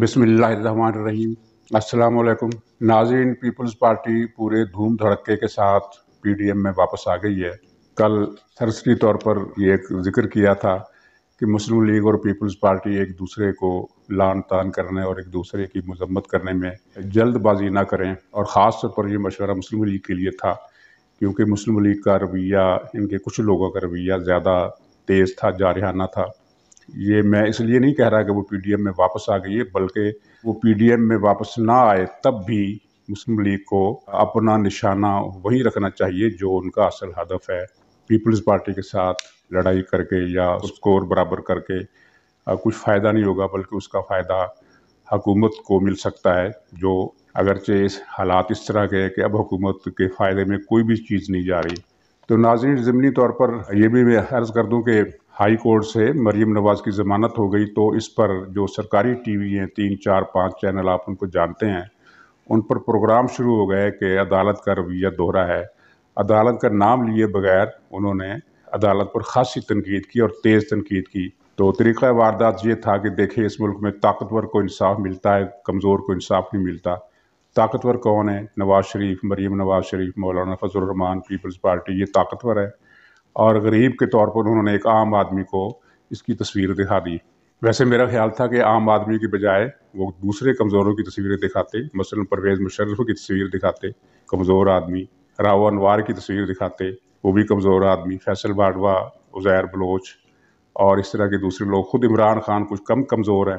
बिसमीम असलकुम नाजीन पीपल्स पार्टी पूरे धूम धड़के के साथ पीडीएम में वापस आ गई है कल सरसरी तौर पर ये एक जिक्र किया था कि मुस्लिम लीग और पीपल्स पार्टी एक दूसरे को लान तान करने और एक दूसरे की मजम्मत करने में जल्दबाजी ना करें और ख़ास तौर पर यह मशवरा मुस्लिम लीग के लिए था क्योंकि मुस्लिम लीग का रवैया इनके कुछ लोगों का रवैया ज़्यादा तेज़ था जारहाना था ये मैं इसलिए नहीं कह रहा कि वो पीडीएम में वापस आ गई है बल्कि वो पीडीएम में वापस ना आए तब भी मुस्लिम लीग को अपना निशाना वहीं रखना चाहिए जो उनका असल हदफ है पीपल्स पार्टी के साथ लड़ाई करके या स्कोर बराबर करके कुछ फ़ायदा नहीं होगा बल्कि उसका फ़ायदा हकूमत को मिल सकता है जो अगरचे इस हालात इस तरह के कि अब हुकूमत के फ़ायदे में कोई भी चीज़ नहीं जा रही तो नाजन ज़मनी तौर पर यह भी मैं अर्ज़ कर दूँ कि हाई कोर्ट से मरीम नवाज़ की ज़मानत हो गई तो इस पर जो सरकारी टीवी हैं तीन चार पाँच चैनल आप उनको जानते हैं उन पर प्रोग्राम शुरू हो गए कि अदालत का रवैया दोहरा है अदालत का नाम लिए बगैर उन्होंने अदालत पर खासी तनकीद की और तेज़ तनकीद की तो तरीक़ा वारदात ये था कि देखे इस मुल्क में ताकतवर को इंसाफ मिलता है कमज़ोर को इंसाफ नहीं मिलता ताकतवर कौन है नवाज़ शरीफ मरीम नवाज़ शरीफ मौलाना फजलरहमान पीपल्स पार्टी ये ताकतवर है और गरीब के तौर पर उन्होंने एक आम आदमी को इसकी तस्वीर दिखा दी वैसे मेरा ख्याल था कि आम आदमी के बजाय वो दूसरे कमज़ोरों की तस्वीरें दिखाते मसलन परवेज़ मुशर्रफ की तस्वीर दिखाते कमज़ोर आदमी राव अनवार की तस्वीर दिखाते वो भी कमज़ोर आदमी फैसल बाडवा उज़ैर बलोच और इस तरह के दूसरे लोग ख़ुद इमरान खान कुछ कम कमज़ोर है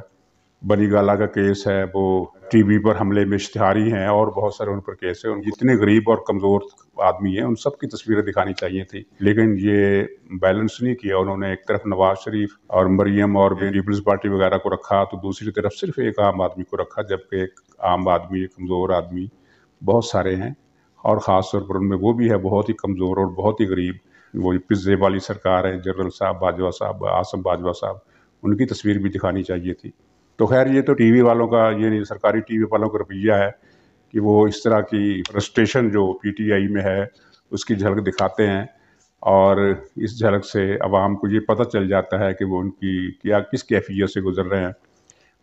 बनीगाला का केस है वो टीवी पर हमले में इश्तहारी हैं और बहुत सारे उन पर केस है उन जितने गरीब और कमज़ोर आदमी हैं उन सब की तस्वीरें दिखानी चाहिए थी लेकिन ये बैलेंस नहीं किया उन्होंने एक तरफ नवाज शरीफ और मरियम और पीपल्स पार्टी वगैरह को रखा तो दूसरी तरफ सिर्फ एक आम आदमी को रखा जबकि एक आम आदमी एक कमज़ोर आदमी बहुत सारे हैं और ख़ास तौर पर उनमें वो भी है बहुत ही कमज़ोर और बहुत ही गरीब वो पिज्जे वाली सरकार है जनरल साहब बाजवा साहब आसम बाजवा साहब उनकी तस्वीर भी दिखानी चाहिए थी तो खैर ये तो टीवी वालों का ये नहीं सरकारी टीवी वालों का रवैया है कि वो इस तरह की फ्रस्ट्रेशन जो पीटीआई में है उसकी झलक दिखाते हैं और इस झलक से आवाम को ये पता चल जाता है कि वो उनकी क्या किस कैफियत से गुजर रहे हैं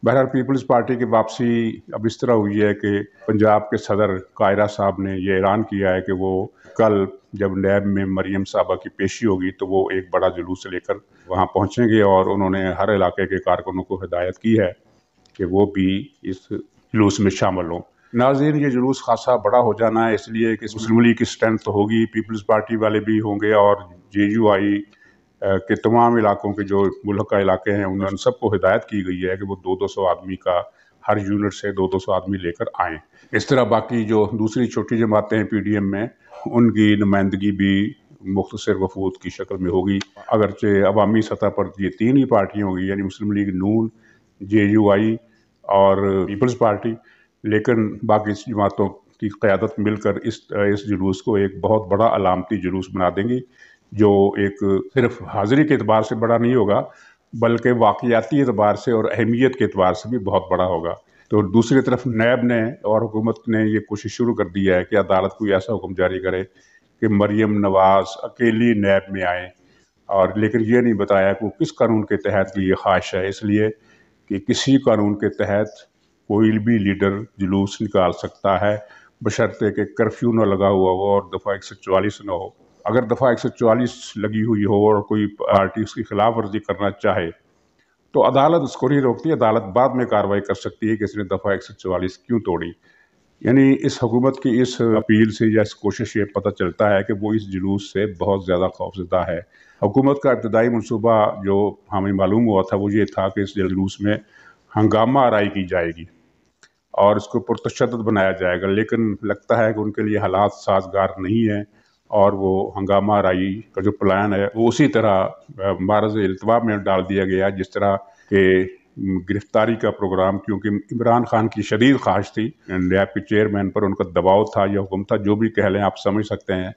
बहरहाल पीपल्स पार्टी की वापसी अब इस तरह हुई है कि पंजाब के सदर कायरा साहब ने ये ऐलान किया है कि वो कल जब नैब में मरियम साहबा की पेशी होगी तो वो एक बड़ा जुलूस लेकर वहाँ पहुँचेंगे और उन्होंने हर इलाके के कारकुनों को हिदायत की है कि वो भी इस जुलूस में शामिल हों नाजीन ये जुलूस खासा बड़ा हो जाना है इसलिए कि मुस्लिम लीग की स्ट्रेंथ तो होगी पीपल्स पार्टी वाले भी होंगे और जे यू आई के तमाम इलाकों के जो मुल्क इलाके हैं उन सबको हिदायत की गई है कि वो दो दो सौ आदमी का हर यूनिट से दो दो सौ आदमी लेकर आएँ इस तरह बाकी जो दूसरी छोटी जमातें हैं पी में उनकी नुमाइंदगी भी मुख्तर वफूद की शक्ल में होगी अगरचे अवामी सतह पर ये तीन ही पार्टियाँ होंगी यानी मुस्लिम लीग नून जे यू आई और पीपल्स पार्टी लेकिन बाकी जमातों की क़्यादत मिलकर इस इस जुलूस को एक बहुत बड़ा अलामती जुलूस बना देंगी जो एक सिर्फ हाजिरी के अतबार से बड़ा नहीं होगा बल्कि वाक़ियाती एतबार से और अहमियत के अतबार से भी बहुत बड़ा होगा तो दूसरी तरफ नैब ने और हुकूमत ने ये कोशिश शुरू कर दिया है कि अदालत कोई ऐसा हुक्म जारी करे कि मरियम नवाज़ अकेली नैब में आए और लेकिन ये नहीं बताया कि वो किस कानून के तहत ये ख्वाहिश है इसलिए कि किसी कानून के तहत कोई भी लीडर जुलूस निकाल सकता है बशर्ते कि कर्फ्यू ना लगा हुआ हो और दफ़ा एक सौ चवालीस ना हो अगर दफ़ा एक लगी हुई हो और कोई पार्टी उसकी खिलाफ वर्जी करना चाहे तो अदालत उसको नहीं रोकती अदालत बाद में कार्रवाई कर सकती है कि इसने दफ़ा एक क्यों तोड़ी यानी इस हुकूमत की इस अपील से या इस कोशिश से पता चलता है कि वो इस जुलूस से बहुत ज़्यादा खौफजदा है हुकूमत का इब्तदाई मनसूबा जो हमें मालूम हुआ था वो ये था कि इस जुलूस में हंगामा आरई की जाएगी और इसको पुरतशद बनाया जाएगा लेकिन लगता है कि उनके लिए हालात साजगार नहीं हैं और वो हंगामा राई का जो प्लान है वो उसी तरह महाराज अल्तवा में डाल दिया गया जिस तरह के गिरफ्तारी का प्रोग्राम क्योंकि इमरान खान की शदीद ख्वाहिश थी नैब के चेयरमैन पर उनका दबाव था या हुक्म था जो भी कह लें आप समझ सकते हैं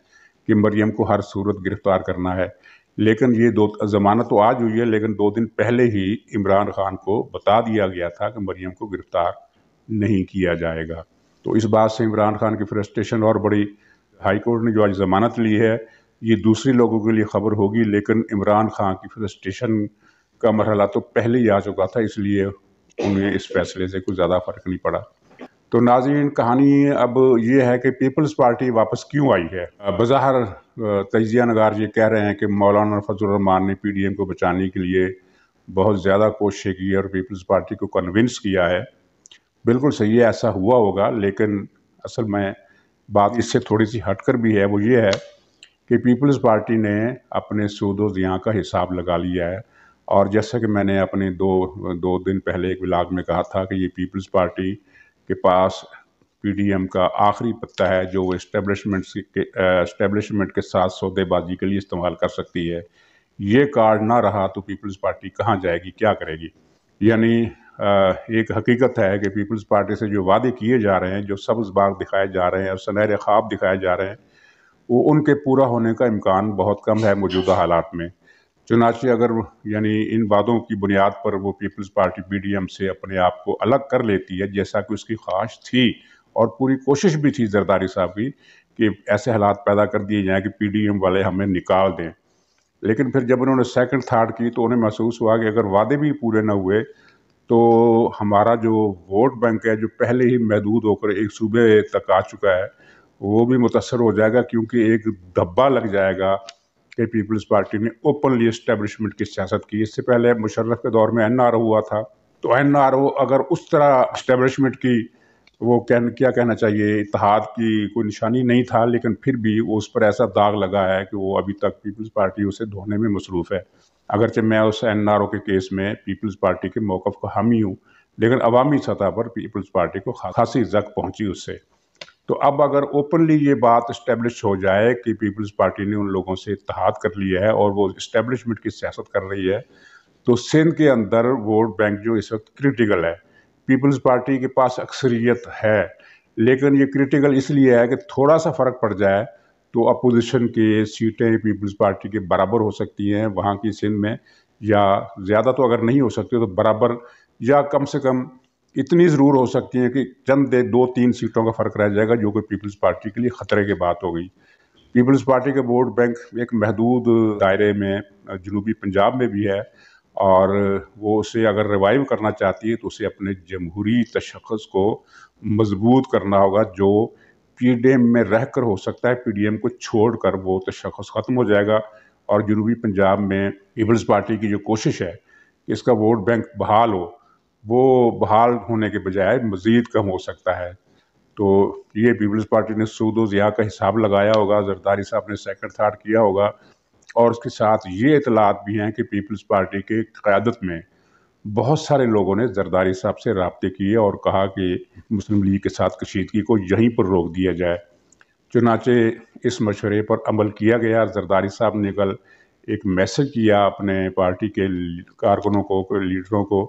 कि मरियम को हर सूरत गिरफ्तार करना है लेकिन ये दो जमानत तो आज हुई है लेकिन दो दिन पहले ही इमरान खान को बता दिया गया था कि मरियम को गिरफ्तार नहीं किया जाएगा तो इस बात से इमरान खान की फ्रस्ट्रेशन और बड़ी हाई कोर्ट ने जो आज ज़मानत ली है ये दूसरे लोगों के लिए खबर होगी लेकिन इमरान खान की फ्रस्ट्रेशन का मरहला तो पहले ही आ चुका था इसलिए उन्हें इस फैसले से कुछ ज़्यादा फ़र्क नहीं पड़ा तो नाजीन कहानी अब ये है कि पीपल्स पार्टी वापस क्यों आई है बज़ाहर तजिया नगार ये कह रहे हैं कि मौलाना फजलरहमान ने पी डी एम को बचाने के लिए बहुत ज़्यादा कोशिशें की है और पीपल्स पार्टी को कन्विंस किया है बिल्कुल सही है ऐसा हुआ होगा लेकिन असल में बात हम्म। इससे थोड़ी सी हटकर भी है वो ये है कि पीपल्स पार्टी ने अपने सूदो जियाँ का हिसाब लगा लिया है और जैसा कि मैंने अपने दो दो दिन पहले एक ब्लाग में कहा था कि ये पीपल्स पार्टी के पास पीडीएम का आखिरी पत्ता है जो इस्टेबलिशमेंट के इस्टेबलिशमेंट के साथ सौदेबाजी के लिए इस्तेमाल कर सकती है ये कार्ड ना रहा तो पीपल्स पार्टी कहाँ जाएगी क्या करेगी यानी एक हकीकत है कि पीपल्स पार्टी से जो वादे किए जा रहे हैं जो सब्ज बाग दिखाए जा रहे हैं और सुनहरे ख्वाब दिखाए जा रहे हैं वो उनके पूरा होने का इम्कान बहुत कम है मौजूदा हालात में चुनाचे अगर यानी इन वादों की बुनियाद पर वो पीपल्स पार्टी पी से अपने आप को अलग कर लेती है जैसा कि उसकी ख्वाहिश थी और पूरी कोशिश भी थी जरदारी साहब की कि ऐसे हालात पैदा कर दिए जाएँ कि पी वाले हमें निकाल दें लेकिन फिर जब उन्होंने सेकंड थाट की तो उन्हें महसूस हुआ कि अगर वादे भी पूरे न हुए तो हमारा जो वोट बैंक है जो पहले ही महदूद होकर एक सूबे तक आ चुका है वो भी मुतासर हो जाएगा क्योंकि एक दब्बा लग जाएगा कि पीपल्स पार्टी ने ओपनली इस्टेब्लिशमेंट की सियासत की इससे पहले मुशर्रफ के दौर में एन आर हुआ था तो एन आर ओ अगर उस तरह इस्टेब्लिशमेंट की वो कह क्या कहना चाहिए इतिहाद की कोई निशानी नहीं था लेकिन फिर भी वो उस पर ऐसा दाग लगा है कि वो अभी तक पीपल्स पार्टी उसे धोने में मसरूफ़ है अगरचे मैं उस एन आर ओ के केस में पीपल्स पार्टी के मौक़ को हामी हूँ लेकिन अवामी सतह पर पीपल्स पार्टी को खासी जक पहुँची उससे तो अब अगर ओपनली ये बात इस्टेब्लिश हो जाए कि पीपल्स पार्टी ने उन लोगों से इतहाद कर लिया है और वो इस्टेब्लिशमेंट की सियासत कर रही है तो सिंध के अंदर वोट बैंक जो इस वक्त क्रिटिकल है पीपल्स पार्टी के पास अक्सरियत है लेकिन ये क्रिटिकल इसलिए है कि थोड़ा सा फ़र्क पड़ जाए तो अपोजिशन के सीटें पीपल्स पार्टी के बराबर हो सकती हैं वहाँ की सिंध में या ज़्यादा तो अगर नहीं हो सकती तो बराबर या कम से कम इतनी ज़रूर हो सकती हैं कि चंद दो तीन सीटों का फ़र्क रह जाएगा जो कि पीपल्स पार्टी के लिए ख़तरे की बात हो गई पीपल्स पार्टी के वोट बैंक एक महदूद दायरे में जनूबी पंजाब में भी है और वो उसे अगर रिवाइव करना चाहती है तो उसे अपने जमहूरी तशखस को मजबूत करना होगा जो पीडीएम में रहकर हो सकता है पीडीएम को छोड़कर वो तो शख्स ख़त्म हो जाएगा और जनूबी पंजाब में पीपल्स पार्टी की जो कोशिश है कि इसका वोट बैंक बहाल हो वो बहाल होने के बजाय मज़ीद कम हो सकता है तो ये पीपल्स पार्टी ने सूद ज़िया का हिसाब लगाया होगा जरदारी साहब ने सेकंड थाट किया होगा और उसके साथ ये इतलात भी हैं कि पीपल्स पार्टी के क़्यादत में बहुत सारे लोगों ने जरदारी साहब से रबते किए और कहा कि मुस्लिम लीग के साथ कशीदगी को यहीं पर रोक दिया जाए चुनाचे इस मशवरे पर अमल किया गया जरदारी साहब ने कल एक मैसेज किया अपने पार्टी के कारकुनों को लीडरों को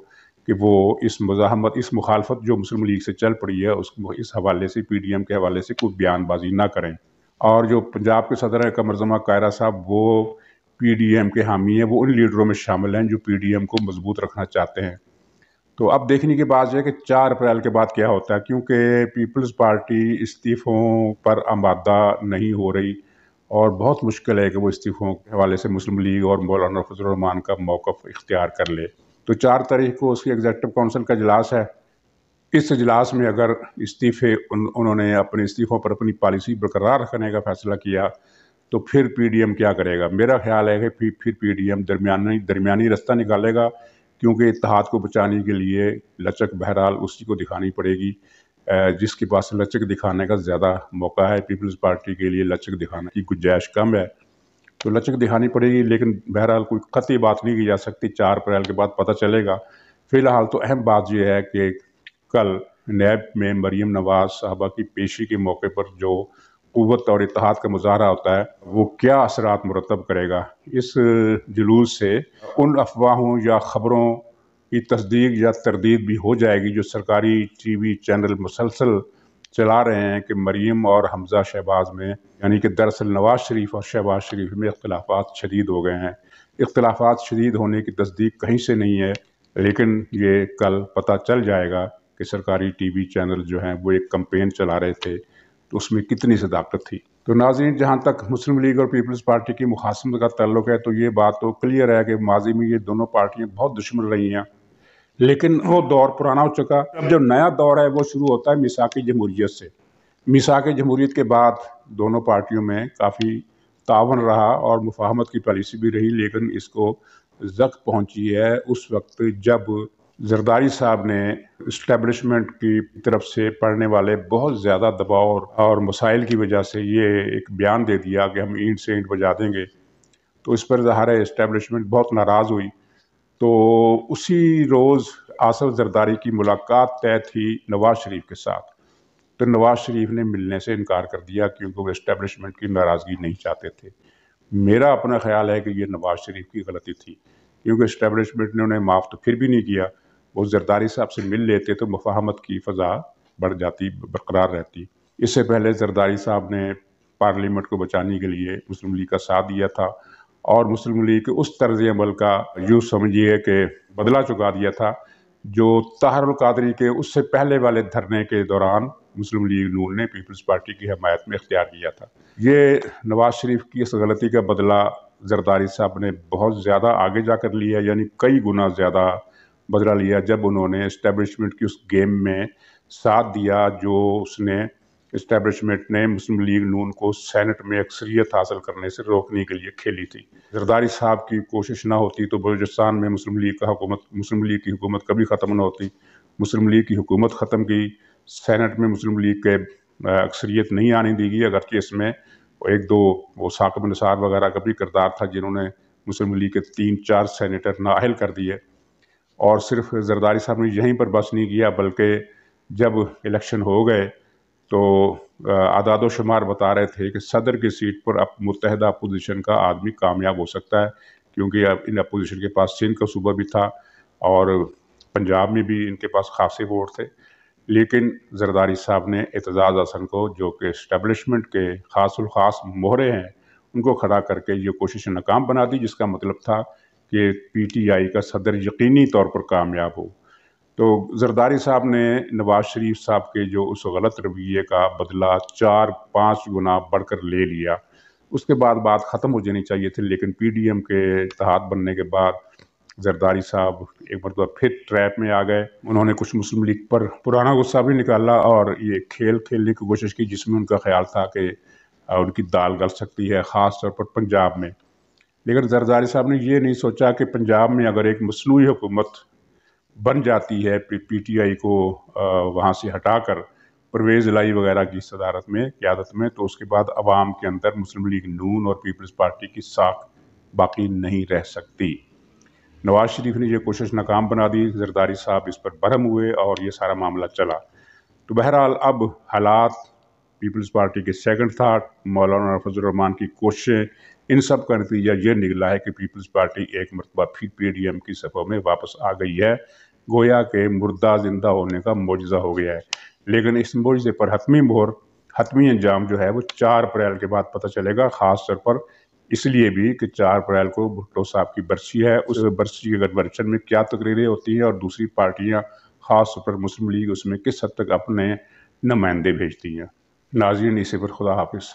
कि वो इस मुजामत इस मुखालफत जो मुस्लिम लीग से चल पड़ी है उस इस हवाले से पी डी एम के हवाले से कोई बयानबाजी ना करें और जो पंजाब के सदर हैं कमर कायरा साहब वो पीडीएम के हामी हैं वो उन लीडरों में शामिल हैं जो पीडीएम को मजबूत रखना चाहते हैं तो अब देखने की बात यह है कि चार अप्रैल के बाद क्या होता है क्योंकि पीपल्स पार्टी इस्तीफ़ों पर आमादा नहीं हो रही और बहुत मुश्किल है कि वो इस्तीफ़ों के हवाले से मुस्लिम लीग और मौलाना फजलरहमान का मौक़ इख्तियार कर ले तो चार तारीख को उसकी एग्जेक्टिव काउंसिल का अजलास है इस अजलास में अगर इस्तीफ़े उन, उन्होंने अपने इस्तीफ़ों पर अपनी पॉलिसी बरकरार रखने का फ़ैसला किया तो फिर पीडीएम क्या करेगा मेरा ख्याल है कि फिर फिर पीडीएम दरमियानी दरमियानी रास्ता निकालेगा क्योंकि इतिहाद को बचाने के लिए लचक बहरहाल उसी को दिखानी पड़ेगी जिसके पास लचक दिखाने का ज़्यादा मौका है पीपल्स पार्टी के लिए लचक दिखाने की गुंजाइश कम है तो लचक दिखानी पड़ेगी लेकिन बहरहाल कोई कतई बात नहीं की जा सकती चार अप्रैल के बाद पता चलेगा फ़िलहाल तो अहम बात यह है कि कल नैब में मरीम नवाज साहबा की पेशी के मौके पर जो कुत और इतिहाद का मुजाहरा होता है वो क्या असरात मरतब करेगा इस जुलूस से उन अफवाहों या ख़बरों की तस्दीक या तरदीद भी हो जाएगी जो सरकारी टी वी चैनल मुसलसल चला रहे हैं कि मरीम और हमजा शहबाज में यानी कि दरअसल नवाज शरीफ और शहबाज शरीफ में अख्तलाफा शदीद हो गए हैं इख्लाफा शदीद होने की तस्दीक कहीं से नहीं है लेकिन ये कल पता चल जाएगा कि सरकारी टी वी चैनल जो हैं वो एक कम्पेन चला रहे थे तो उसमें कितनी सदाकत थी तो नाजी जहाँ तक मुस्लिम लीग और पीपल्स पार्टी की मुखासमत का तल्लक़ है तो ये बात तो क्लियर है कि माजी में ये दोनों पार्टियाँ बहुत दुश्मन रही हैं लेकिन वो दौर पुराना हो चुका अब जो नया दौर है वो शुरू होता है की जमहूरीत से मिसाक जमहूरीत के बाद दोनों पार्टियों में काफ़ी तावन रहा और मुफाहमत की पॉलिसी भी रही लेकिन इसको जख्म पहुंची है उस वक्त जब जरदारी साहब ने इस्टेब्लिशमेंट की तरफ से पढ़ने वाले बहुत ज़्यादा दबाव और, और मसाइल की वजह से ये एक बयान दे दिया कि हम ईंट से ईंट बजा देंगे तो इस पर ज़ाहिर है इस्टेब्लिशमेंट बहुत नाराज़ हुई तो उसी रोज़ आसफ जरदारी की मुलाकात तय थी नवाज़ शरीफ के साथ तो नवाज़ शरीफ ने मिलने से इनकार कर दिया क्योंकि वो इस्टेब्लिशमेंट की नाराज़गी नहीं चाहते थे मेरा अपना ख्याल है कि ये नवाज़ शरीफ की गलती थी क्योंकि इस्टेब्लिशमेंट ने उन्हें माफ़ तो फिर भी नहीं किया वो जरदारी साहब से मिल लेते तो मफाहमत की फ़जा बढ़ जाती बरकरार रहती इससे पहले जरदारी साहब ने पार्लियामेंट को बचाने के लिए मुस्लिम लीग का साथ दिया था और मुस्लिम लीग के उस तर्ज अमल का यूँ समझिए कि बदला चुका दिया था जो ताहरुल कादरी के उससे पहले वाले धरने के दौरान मुस्लिम लीग नून ने पीपल्स पार्टी की हमायत में इख्तियार किया था ये नवाज शरीफ की इस गलती का बदला जरदारी साहब ने बहुत ज़्यादा आगे जाकर लिया यानी कई गुना ज़्यादा बदला लिया जब उन्होंने इस्टेबलिशमेंट की उस गेम में साथ दिया जो उसने इस्टेबलिशमेंट ने मुस्लिम लीग नून को सेनेट में अक्सरियत हासिल करने से रोकने के लिए खेली थी जरदारी साहब की कोशिश ना होती तो बलूचिस्तान में मुस्लिम लीग का हुकूमत मुस्लिम लीग की हुकूमत कभी ख़त्म ना होती मुस्लिम लीग की हुकूमत ख़त्म की सेनेट में मुस्लिम लीग के अक्सरियत नहीं आने दी गई कि इसमें एक दो वो साकब निसार वगैरह का भी किरदार था जिन्होंने मुस्लिम लीग के तीन चार सैनिटर नाहल कर दिए और सिर्फ जरदारी साहब ने यहीं पर बस नहीं किया बल्कि जब इलेक्शन हो गए तो आदाद शुमार बता रहे थे कि सदर की सीट पर अब मुतहदा अपोजिशन का आदमी कामयाब हो सकता है क्योंकि अब इन अपोजिशन के पास सिंध का सूबा भी था और पंजाब में भी इनके पास खासे वोट थे लेकिन जरदारी साहब ने एतजाज़ हसन को जो कि इस्टबलिशमेंट के खास खास मोहरे हैं उनको खड़ा करके ये कोशिश नाकाम बना दी जिसका मतलब था कि पीटीआई का सदर यकीनी तौर पर कामयाब हो तो जरदारी साहब ने नवाज शरीफ साहब के जो उस गलत रवैये का बदला चार पाँच गुना बढ़कर ले लिया उसके बाद बात ख़त्म हो जानी चाहिए थी लेकिन पीडीएम के तहत बनने के बाद जरदारी साहब एक मरतबा तो फिर ट्रैप में आ गए उन्होंने कुछ मुस्लिम लीग पर पुराना गुस्सा भी निकाला और ये खेल खेलने की कोशिश की जिसमें उनका ख्याल था कि उनकी दाल गल सकती है ख़ास तौर पर पंजाब में लेकिन जरदारी साहब ने ये नहीं सोचा कि पंजाब में अगर एक मसनू हुकूमत बन जाती है पी टी आई को वहाँ से हटा कर परवेज़ लाई वगैरह की सदारत में क्यादत में तो उसके बाद आवाम के अंदर मुस्लिम लीग नून और पीपल्स पार्टी की साख बाकी नहीं रह सकती नवाज शरीफ ने यह कोशिश नाकाम बना दी जरदारी साहब इस पर बरहम हुए और ये सारा मामला चला तो बहरहाल अब हालात पीपल्स पार्टी के सेकंड थाट मौलाना फजलरहमान की कोशिशें इन सब का नतीजा ये निकला है कि पीपल्स पार्टी एक मरतबा फिर पी की सफ़ों में वापस आ गई है गोया के मुर्दा जिंदा होने का मुआजा हो गया है लेकिन इस मुआजे पर हतमी मोहर हतमी अंजाम जो है वो चार अप्रैल के बाद पता चलेगा ख़ास तौर पर इसलिए भी कि चार अप्रैल को भुट्टो साहब की बरसी है उस बरसी के गठबंधन में क्या तकरीरें होती हैं और दूसरी पार्टियाँ ख़ास तौर पर मुस्लिम लीग उसमें किस हद तक अपने नुमाइंदे भेजती हैं नाजीन इसी पर खुदा हाफिज़